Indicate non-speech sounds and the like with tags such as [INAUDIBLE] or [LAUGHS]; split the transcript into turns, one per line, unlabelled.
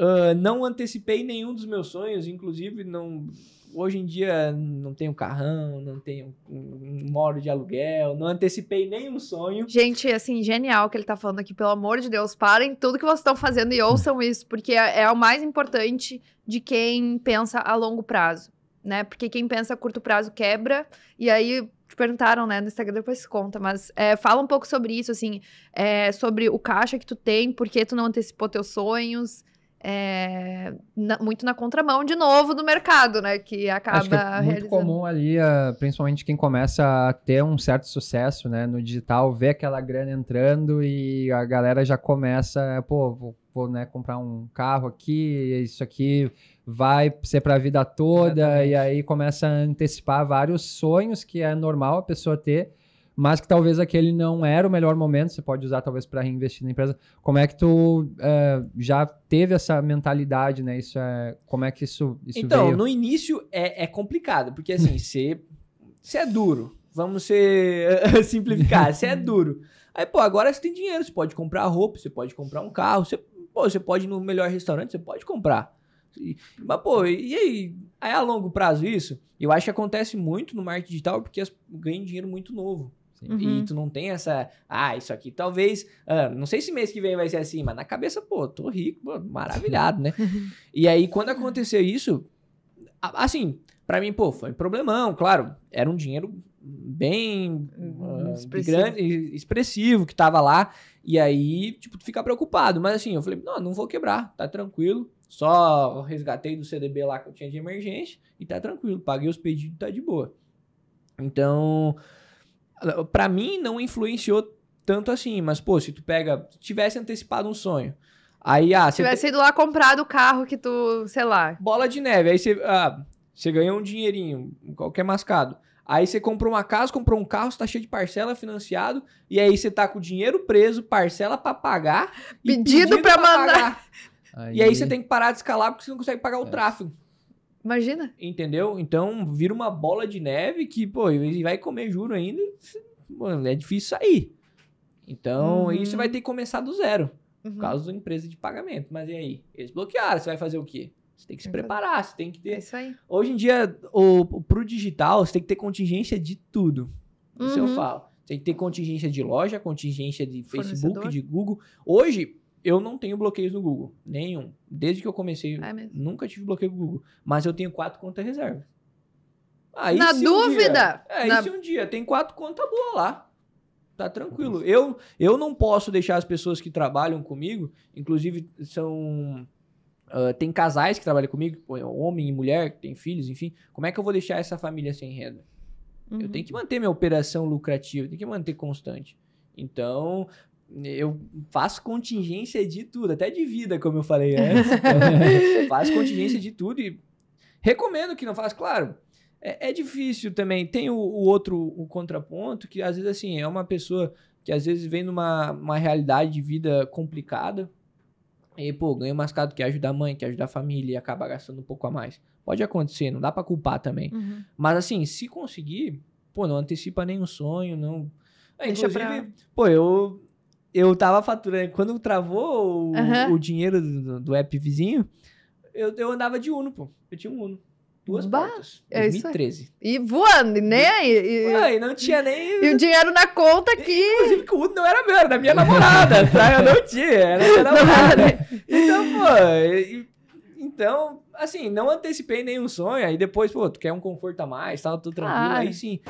Uh, não antecipei nenhum dos meus sonhos, inclusive não hoje em dia não tenho carrão, não tenho moro de aluguel, não antecipei nenhum sonho. Gente, assim, genial o que ele tá falando aqui, pelo amor de Deus, parem tudo que vocês estão fazendo e ouçam isso, porque é, é, o mais importante de quem pensa a longo prazo, né? Porque quem pensa a curto prazo quebra, e aí te perguntaram, né, no Instagram depois se conta, mas é, fala um pouco sobre isso, assim, é, sobre o caixa que tu tem, por que tu não antecipou teus sonhos, é, na, muito na contramão de novo do mercado, né? Que acaba Acho que é muito realizando. comum ali, ah, principalmente quem começa a ter um certo sucesso, né, no digital, vê aquela grana entrando e a galera já começa, pô, vou, vou né, comprar um carro aqui, isso aqui vai ser para a vida toda Exatamente. e aí começa a antecipar vários sonhos que é normal a pessoa ter mas que talvez aquele não era o melhor momento, você pode usar talvez para reinvestir na empresa. Como é que tu eh, já teve essa mentalidade, né? Isso é, como é que isso, isso Então, veio? no início é, é complicado, porque assim, [LAUGHS] você, se é duro, vamos ser, eh, [LAUGHS] simplificar, você é duro. Aí, pô, agora você tem dinheiro, você pode comprar roupa, você pode comprar um carro, você, pô, você pode ir no melhor restaurante, você pode comprar. mas, pô, e aí? Aí a longo prazo isso? Eu acho que acontece muito no marketing digital porque ganha ganham dinheiro muito novo. Uhum. E tu não tem essa, ah, isso aqui talvez, não sei se mês que vem vai ser assim, mas na cabeça, pô, tô rico, pô, maravilhado, né? [LAUGHS] e aí, quando aconteceu isso, assim, para mim, pô, foi um problemão, claro, era um dinheiro bem hum, expressivo. grande, expressivo que tava lá, e aí, tipo, tu fica preocupado, mas assim, eu falei, não, não vou quebrar, tá tranquilo, só resgatei do CDB lá que eu tinha de emergência, e tá tranquilo, paguei os pedidos, tá de boa. Então, para mim não influenciou tanto assim, mas pô, se tu pega, tivesse antecipado um sonho, aí ah, tivesse ido lá comprar o carro que tu, sei lá, bola de neve, aí você ah, você ganhou um dinheirinho, qualquer mascado. Aí você comprou uma casa, comprou um carro, está cheio de parcela financiado, e aí você tá com o dinheiro preso, parcela para pagar, pedido, pedido para mandar. Pagar. Aí... [LAUGHS] E aí você tem que parar de escalar porque você não consegue pagar o é. tráfego. Imagina. Entendeu? Então vira uma bola de neve que, pô, e vai comer juro ainda, mano, é difícil sair. Então, uhum. isso vai ter que começar do zero. Uhum. Por causa da empresa de pagamento. Mas e aí? Eles bloquearam, você vai fazer o quê? Você tem que se preparar, você tem que ter. É isso aí. Hoje em dia, o, pro digital, você tem que ter contingência de tudo. Isso eu uhum. falo. Tem que ter contingência de loja, contingência de Facebook, de Google. Hoje, eu não tenho bloqueios no Google, nenhum. Desde que eu comecei, é nunca tive bloqueio no Google. Mas eu tenho quatro contas reservas. Aí, na dúvida! Um dia, é, na... se um dia tem quatro contas boas lá. Tá tranquilo. Eu, eu não posso deixar as pessoas que trabalham comigo, inclusive são. Uh, tem casais que trabalham comigo, é homem e mulher, que tem filhos, enfim. Como é que eu vou deixar essa família sem renda? Uhum. Eu tenho uhum. que manter minha operação lucrativa, tenho que manter constante. Então, eu faço contingência de tudo, até de vida, como eu falei [LAUGHS] antes. faço contingência de tudo e recomendo que não faça, claro. É, é difícil também. Tem o, o, outro o contraponto, que às vezes assim, é uma pessoa que às vezes vem numa uma realidade de vida complicada. E, pô, ganha mais caro quer ajudar a mãe, quer ajudar a família e acaba gastando um pouco a mais. Pode acontecer, não dá para culpar também. Uhum. Mas assim, se conseguir, pô, não antecipa nenhum sonho, não. É, inclusive, pra... pô, eu eu tava faturando. Quando travou o, uhum. o dinheiro do, do, app vizinho, eu, eu andava de Uno, pô. Eu tinha um Uno. Duas bah, portas. É 2013. E voando, e nem aí. E, Ué, não tinha nem. E o dinheiro na conta aqui. inclusive que o Uno não era meu, era da minha namorada, [LAUGHS] tá? Eu não tinha, era minha namorada. então, pô. então, assim, não antecipei nenhum sonho. Aí depois, pô, tu quer um conforto a mais, tava tudo tranquilo. Aí sim.